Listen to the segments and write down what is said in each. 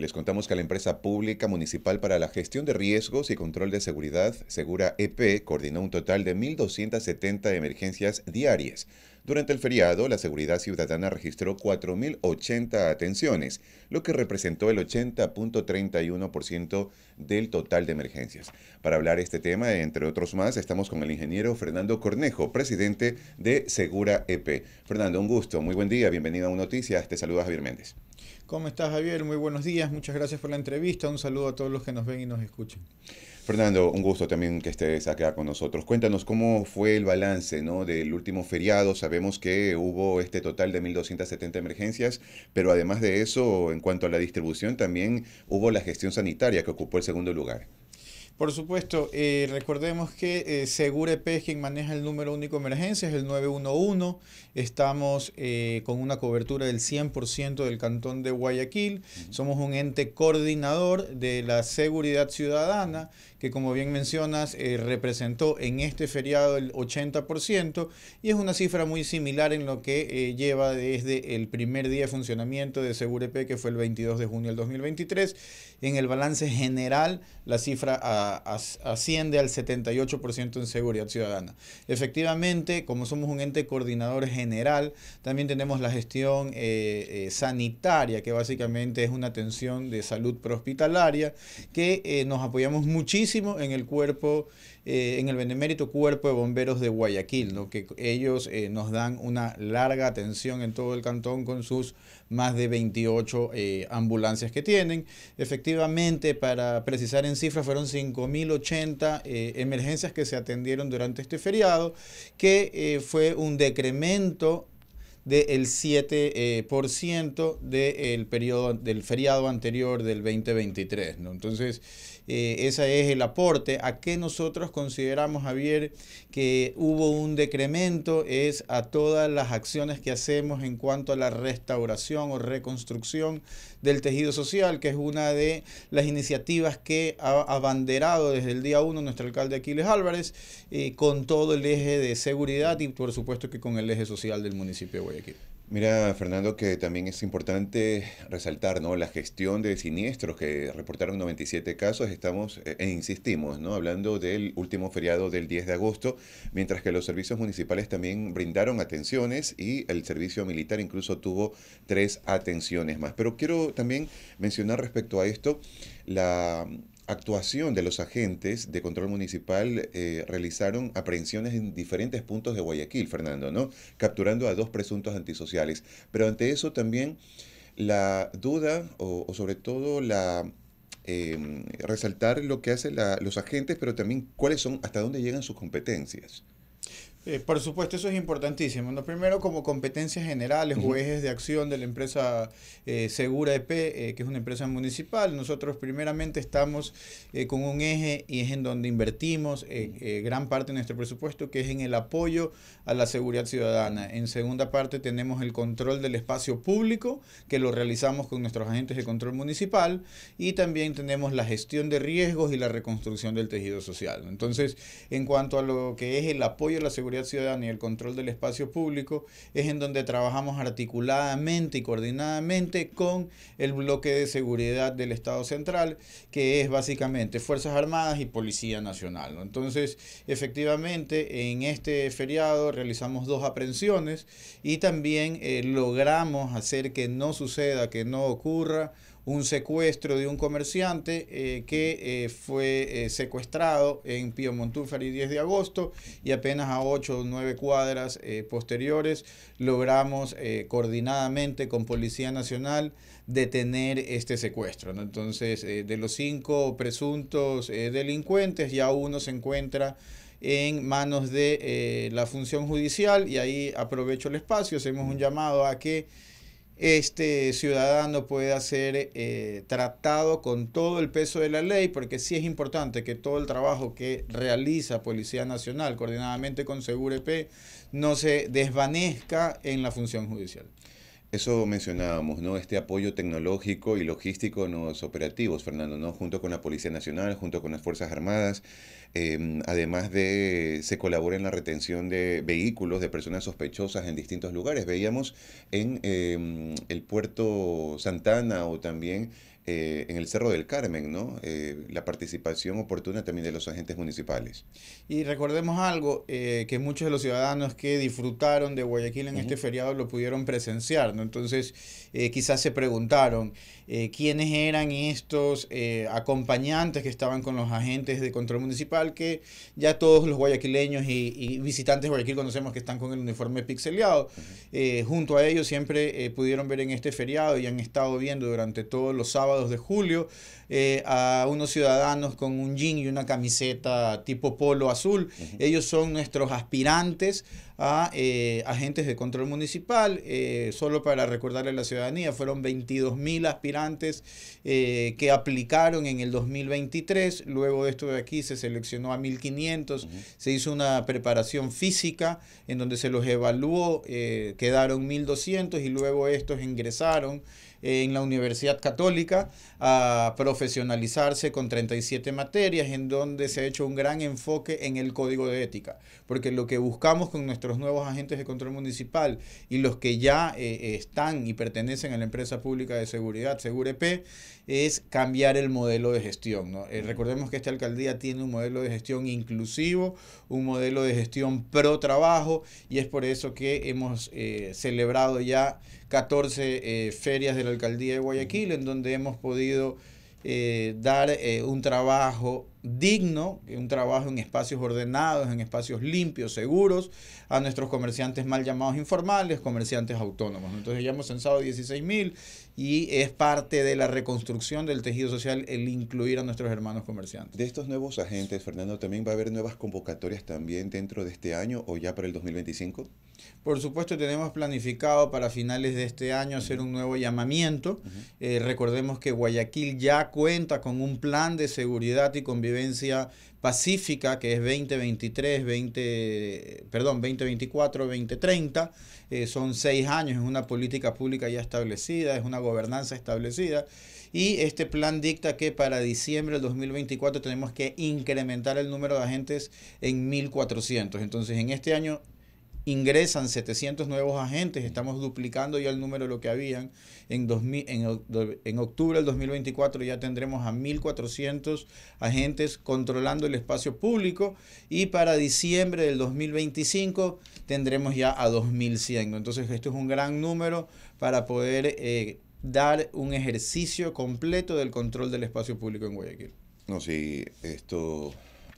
Les contamos que la empresa pública municipal para la gestión de riesgos y control de seguridad, Segura EP, coordinó un total de 1.270 emergencias diarias. Durante el feriado, la Seguridad Ciudadana registró 4.080 atenciones, lo que representó el 80.31% del total de emergencias. Para hablar este tema, entre otros más, estamos con el ingeniero Fernando Cornejo, presidente de Segura EP. Fernando, un gusto, muy buen día, bienvenido a Un Noticias, te saluda Javier Méndez. ¿Cómo estás, Javier? Muy buenos días, muchas gracias por la entrevista. Un saludo a todos los que nos ven y nos escuchan. Fernando, un gusto también que estés acá con nosotros. Cuéntanos cómo fue el balance del último feriado. Sabemos que hubo este total de 1.270 emergencias, pero además de eso, en cuanto a la distribución, también hubo la gestión sanitaria que ocupó el segundo lugar. Por supuesto, eh, recordemos que eh, SegurEP es quien maneja el número único de emergencia, es el 911. Estamos eh, con una cobertura del 100% del cantón de Guayaquil. Somos un ente coordinador de la seguridad ciudadana, que como bien mencionas, representó en este feriado el 80%, y es una cifra muy similar en lo que lleva desde el primer día de funcionamiento de SegurEP, que fue el 22 de junio del 2023 en el balance general, la cifra asciende al 78% en seguridad ciudadana. Efectivamente, como somos un ente coordinador general, también tenemos la gestión eh, eh, sanitaria, que básicamente es una atención de salud prehospitalaria, que eh, nos apoyamos muchísimo en el cuerpo, en el benemérito cuerpo de bomberos de Guayaquil, que ellos nos dan una larga atención en todo el cantón con sus más de 28 eh, ambulancias que tienen. Efectivamente, para precisar en cifras, fueron 5.080 eh, emergencias que se atendieron durante este feriado, que eh, fue un decremento del 7% del periodo del feriado anterior del 2023. ¿no? Entonces, eh, ese es el aporte. ¿A qué nosotros consideramos, Javier, que hubo un decremento? Es a todas las acciones que hacemos en cuanto a la restauración o reconstrucción del tejido social, que es una de las iniciativas que ha abanderado desde el día uno nuestro alcalde Aquiles Álvarez, eh, con todo el eje de seguridad y por supuesto que con el eje social del municipio de Guayaquil. Mira, Fernando, que también es importante resaltar ¿no? la gestión de siniestros que reportaron 97 casos. Estamos, eh, e insistimos, ¿no? hablando del último feriado del 10 de agosto, mientras que los servicios municipales también brindaron atenciones y el servicio militar incluso tuvo tres atenciones más. Pero quiero también mencionar respecto a esto la actuación de los agentes de control municipal eh, realizaron aprehensiones en diferentes puntos de Guayaquil, Fernando, ¿no? Capturando a dos presuntos antisociales. Pero ante eso también la duda o, sobre todo la em, resaltar lo que hacen los agentes, pero también cuáles son, hasta dónde llegan sus competencias. Eh, por supuesto, eso es importantísimo. Primero, como competencias generales o ejes de acción de la empresa eh, Segura EP, eh, que es una empresa municipal, nosotros primeramente estamos con un eje y es en donde invertimos gran parte de nuestro presupuesto, que es en el apoyo a la seguridad ciudadana. En segunda parte tenemos el control del espacio público, que lo realizamos con nuestros agentes de control municipal, y también tenemos la gestión de riesgos y la reconstrucción del tejido social. Entonces, en cuanto a lo que es el apoyo a la seguridad, ciudadana y el control del espacio público es en donde trabajamos articuladamente y coordinadamente con el bloque de seguridad del Estado Central, que es básicamente Fuerzas Armadas y Policía Nacional. Entonces, efectivamente, en este feriado realizamos dos aprehensiones y también eh, logramos hacer que no suceda, que no ocurra un secuestro de un comerciante eh, que eh, fue eh, secuestrado en Pío Montúfar 10 de agosto y apenas a ocho o 9 cuadras posteriores logramos coordinadamente con Policía Nacional detener este secuestro. Entonces, de los cinco presuntos delincuentes, ya uno se encuentra en manos de la función judicial y ahí aprovecho el espacio, hacemos un llamado a que este ciudadano pueda ser eh, tratado con todo el peso de la ley, porque sí es importante que todo el trabajo que realiza Policía Nacional coordinadamente con SegurEP no se desvanezca en la función judicial. Eso mencionábamos, ¿no? Este apoyo tecnológico y logístico en los operativos, Fernando, ¿no? Junto con la Policía Nacional, junto con las Fuerzas Armadas, em, además de se colabora en la retención de vehículos de personas sospechosas en distintos lugares. Veíamos en em, el puerto Santana o también eh, en el Cerro del Carmen, ¿no? Eh, la participación oportuna también de los agentes municipales. Y recordemos algo, eh, que muchos de los ciudadanos que disfrutaron de Guayaquil en este feriado lo pudieron presenciar, ¿no? Entonces, quizás se preguntaron quiénes eran estos acompañantes que estaban con los agentes de control municipal, que ya todos los guayaquileños y, visitantes de Guayaquil conocemos que están con el uniforme pixeleado. junto a ellos siempre pudieron ver en este feriado y han estado viendo durante todos los sábados de julio, eh, a unos ciudadanos con un jean y una camiseta tipo polo azul. Ellos son nuestros aspirantes a eh, agentes de control municipal. Eh, solo para recordarle a la ciudadanía, fueron 22 mil aspirantes que aplicaron en el 2023. Luego de esto de aquí se seleccionó a 1.500. Se hizo una preparación física en donde se los evaluó. quedaron 1.200 y luego estos ingresaron en la Universidad Católica a profesionalizarse con 37 materias en donde se ha hecho un gran enfoque en el código de ética, porque lo que buscamos con nuestros nuevos agentes de control municipal y los que ya eh, eh, están y pertenecen a la empresa pública de seguridad, SegurEP, es cambiar el modelo de gestión. Eh, recordemos que esta alcaldía tiene un modelo de gestión inclusivo, un modelo de gestión pro trabajo y es por eso que hemos celebrado ya 14 eh, ferias de la alcaldía de Guayaquil, en donde hemos podido eh, dar eh, un trabajo digno, un trabajo en espacios ordenados, en espacios limpios, seguros, a nuestros comerciantes mal llamados informales, comerciantes autónomos. Entonces ya hemos censado 16 mil y es parte de la reconstrucción del tejido social el incluir a nuestros hermanos comerciantes. De estos nuevos agentes, Fernando, ¿también va a haber nuevas convocatorias también dentro de este año o ya para el 2025? Por supuesto, tenemos planificado para finales de este año hacer un nuevo llamamiento. Eh, recordemos que Guayaquil ya cuenta con un plan de seguridad y convivencia pacífica que es 2023, 20, perdón, 2024, 2030. Eh, son seis años, es una política pública ya establecida, es una gobernanza establecida. Y este plan dicta que para diciembre del 2024 tenemos que incrementar el número de agentes en 1.400. Entonces, en este año ingresan 700 nuevos agentes, estamos duplicando ya el número de lo que habían. En, 2000, en, octubre del 2024 ya tendremos a 1.400 agentes controlando el espacio público y para diciembre del 2025 tendremos ya a 2.100. Entonces esto es un gran número para poder eh, dar un ejercicio completo del control del espacio público en Guayaquil. No, sí, esto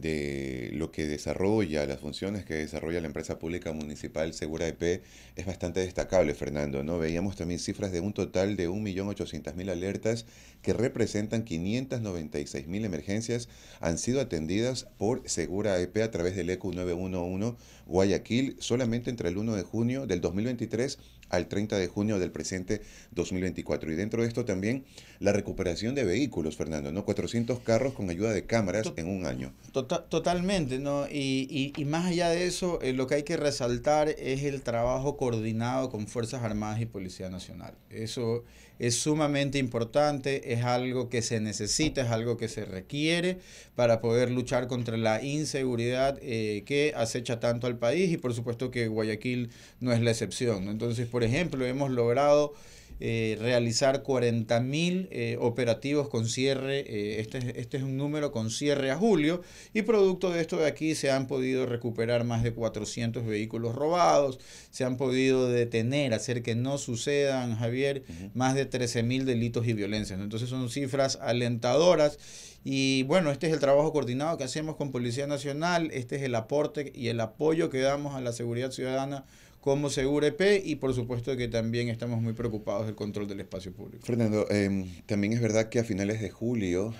de lo que desarrolla, las funciones que desarrolla la empresa pública municipal Segura EP es bastante destacable, Fernando. ¿no? Veíamos también cifras de un total de 1.800.000 alertas que representan 596.000 emergencias han sido atendidas por Segura EP a través del ECU 911 Guayaquil solamente entre el 1 de junio del 2023 al 30 de junio del presente 2024. Y dentro de esto también la recuperación de vehículos, Fernando, ¿no? 400 carros con ayuda de cámaras en un año. Tota-, totalmente, ¿no? Y, más allá de eso, eh, lo que hay que resaltar es el trabajo coordinado con Fuerzas Armadas y Policía Nacional. Eso es sumamente importante, es algo que se necesita, es algo que se requiere para poder luchar contra la inseguridad eh, que acecha tanto al país y por supuesto que Guayaquil no es la excepción, Entonces, por ejemplo, hemos logrado eh, realizar 40.000 eh, operativos con cierre. Eh, este, este, es un número con cierre a julio. Y producto de esto de aquí se han podido recuperar más de 400 vehículos robados. Se han podido detener, hacer que no sucedan, Javier, más de 13.000 delitos y violencias. Entonces son cifras alentadoras. Y bueno, este es el trabajo coordinado que hacemos con Policía Nacional. Este es el aporte y el apoyo que damos a la seguridad ciudadana como SegurEP y por supuesto que también estamos muy preocupados del control del espacio público. Fernando, em, también es verdad que a finales de julio,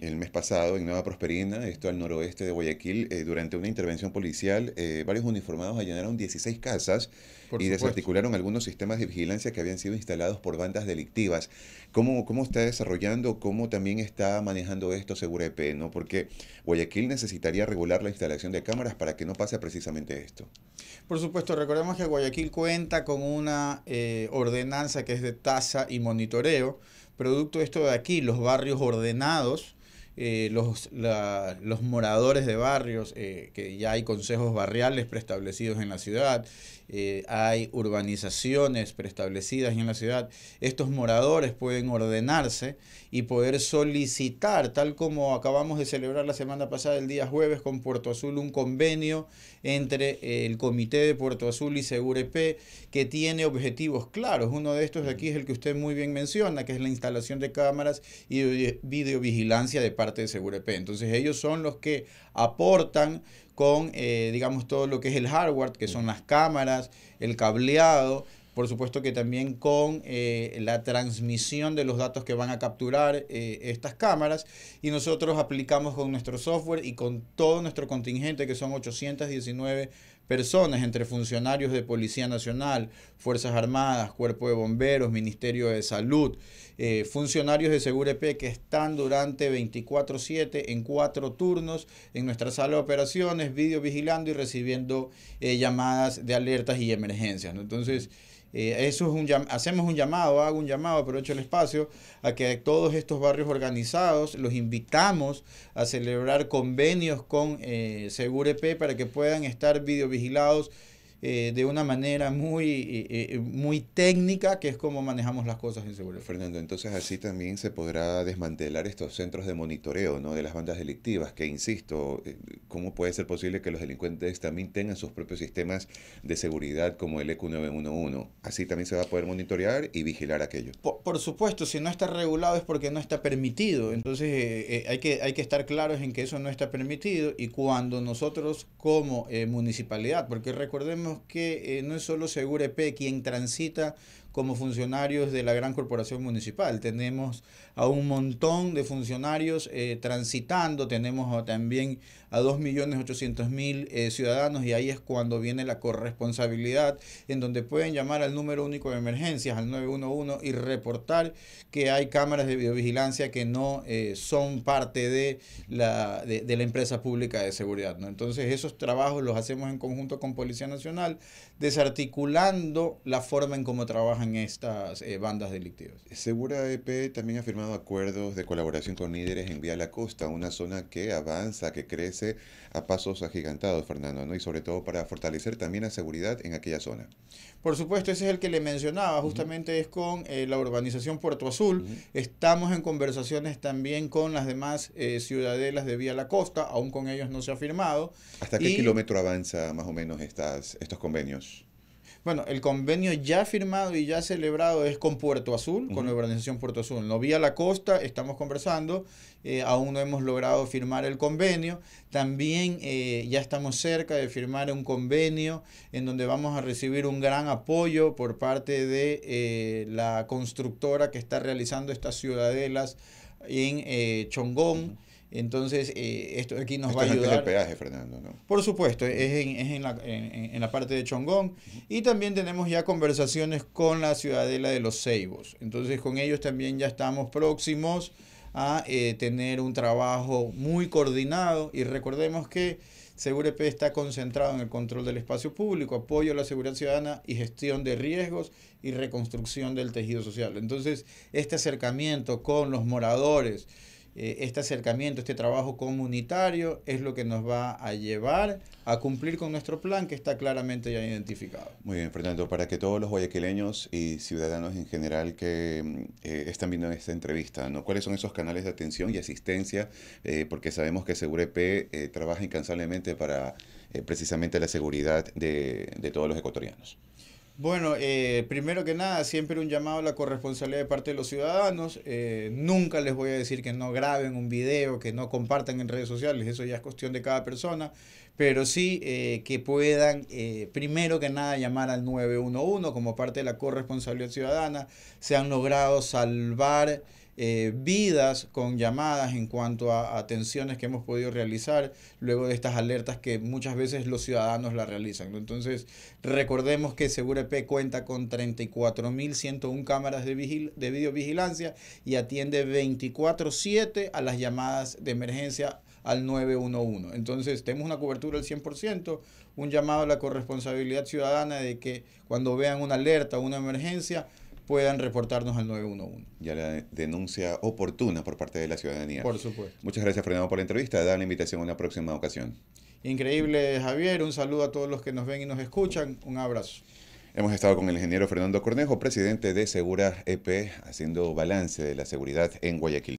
el, mes pasado, en Nueva Prosperina, esto al noroeste de Guayaquil, eh, durante una intervención policial, eh, varios uniformados allanaron 16 casas y desarticularon algunos sistemas de vigilancia que habían sido instalados por bandas delictivas. ¿Cómo, cómo está desarrollando, cómo también está manejando esto SegurEP? ¿no? Porque Guayaquil necesitaría regular la instalación de cámaras para que no pase precisamente esto. Por supuesto, recordemos que Guayaquil cuenta con una eh, ordenanza que es de tasa y monitoreo. Producto de esto de aquí, los barrios ordenados eh, los, los, moradores de barrios, eh, que ya hay consejos barriales preestablecidos en la ciudad, eh, hay urbanizaciones preestablecidas en la ciudad, estos moradores pueden ordenarse y poder solicitar, tal como acabamos de celebrar la semana pasada, el día jueves, con Puerto Azul, un convenio entre el Comité de Puerto Azul y Segurep, que tiene objetivos claros. Uno de estos de aquí es el que usted muy bien menciona, que es la instalación de cámaras y videovigilancia de parte de SegureP. Entonces ellos son los que aportan con, eh, digamos, todo lo que es el hardware, que son las cámaras, el cableado, por supuesto que también con eh, la transmisión de los datos que van a capturar eh, estas cámaras y nosotros aplicamos con nuestro software y con todo nuestro contingente que son 819 personas, entre funcionarios de Policía Nacional, Fuerzas Armadas, Cuerpo de Bomberos, Ministerio de Salud, eh, funcionarios de SegurEP que están durante 24-7 en cuatro turnos en nuestra sala de operaciones, video vigilando y recibiendo eh, llamadas de alertas y emergencias. Entonces, eh, eso es un, hacemos un llamado, hago un llamado, aprovecho el espacio, a que todos estos barrios organizados los invitamos a celebrar convenios con eh, e para que puedan estar videovigilados eh, de una manera muy, eh, eh, muy técnica, que es como manejamos las cosas en seguridad. Fernando, entonces así también se podrá desmantelar estos centros de monitoreo ¿no? de las bandas delictivas, que insisto, ¿cómo puede ser posible que los delincuentes también tengan sus propios sistemas de seguridad como el EQ911? Así también se va a poder monitorear y vigilar aquello. Por, supuesto, si no está regulado es porque no está permitido, entonces hay, que, hay que estar claros en que eso no está permitido y cuando nosotros como municipalidad, porque recordemos que eh, no es solo Seguro e PE quien transita como funcionarios de la gran corporación municipal. Tenemos a un montón de funcionarios eh, transitando, tenemos también a 2.800.000 eh, ciudadanos y ahí es cuando viene la corresponsabilidad en donde pueden llamar al número único de emergencias, al 911 y reportar que hay cámaras de videovigilancia que no eh, son parte de la, de, la empresa pública de seguridad. ¿no? Entonces esos trabajos los hacemos en conjunto con Policía Nacional, desarticulando la forma en cómo trabajan estas eh, bandas delictivas. Segura EP también ha firmado acuerdos de colaboración con líderes en Vía la Costa, una zona que avanza, que crece a pasos agigantados, Fernando, ¿no? y sobre todo para fortalecer también la seguridad en aquella zona. Por supuesto, ese es el que le mencionaba, justamente es con eh, la urbanización Puerto Azul. Estamos en conversaciones también con las demás eh, ciudadelas de Vía La Costa, aún con ellos no se ha firmado. ¿Hasta qué kilómetro avanza más o menos estas, estos convenios? Bueno, el convenio ya firmado y ya celebrado es con Puerto Azul, con la organización Puerto Azul. No vía la costa, estamos conversando, eh, aún no hemos logrado firmar el convenio. También eh, ya estamos cerca de firmar un convenio en donde vamos a recibir un gran apoyo por parte de eh, la constructora que está realizando estas ciudadelas en Chongón. Entonces, eh, esto aquí nos va a ayudar. peaje, Fernando, Por supuesto, es en, la, parte de Chongón. Y también tenemos ya conversaciones con la ciudadela de los Ceibos. Entonces, con ellos también ya estamos próximos a eh, tener un trabajo muy coordinado. Y recordemos que SegurEP está concentrado en el control del espacio público, apoyo a la seguridad ciudadana y gestión de riesgos y reconstrucción del tejido social. Entonces, este acercamiento con los moradores eh, este acercamiento, este trabajo comunitario es lo que nos va a llevar a cumplir con nuestro plan que está claramente ya identificado. Muy bien, Fernando, para que todos los guayaquileños y ciudadanos en general que mm, eh, están viendo esta entrevista, ¿cuáles son esos canales de atención y asistencia? Eh, porque sabemos que Segurep trabaja incansablemente para precisamente la seguridad de todos los ecuatorianos. Bueno, eh, primero que nada, siempre un llamado a la corresponsabilidad de parte de los ciudadanos. Eh, nunca les voy a decir que no graben un video, que no compartan en redes sociales, eso ya es cuestión de cada persona, pero sí eh, que puedan, primero que nada, llamar al 911 como parte de la corresponsabilidad ciudadana. Se han logrado salvar... Eh, vidas con llamadas en cuanto a atenciones que hemos podido realizar luego de estas alertas que muchas veces los ciudadanos la realizan. Entonces, recordemos que Segurep cuenta con 34.101 cámaras de, vigil de videovigilancia y atiende 24/7 a las llamadas de emergencia al 911. Entonces, tenemos una cobertura del 100%, un llamado a la corresponsabilidad ciudadana de que cuando vean una alerta o una emergencia, puedan reportarnos al 911. Ya la denuncia oportuna por parte de la ciudadanía. Por supuesto. Muchas gracias, Fernando, por la entrevista. Da la invitación a una próxima ocasión. Increíble, Javier. Un saludo a todos los que nos ven y nos escuchan. Un abrazo. Hemos estado con el ingeniero Fernando Cornejo, presidente de Segura EP, haciendo balance de la seguridad en Guayaquil.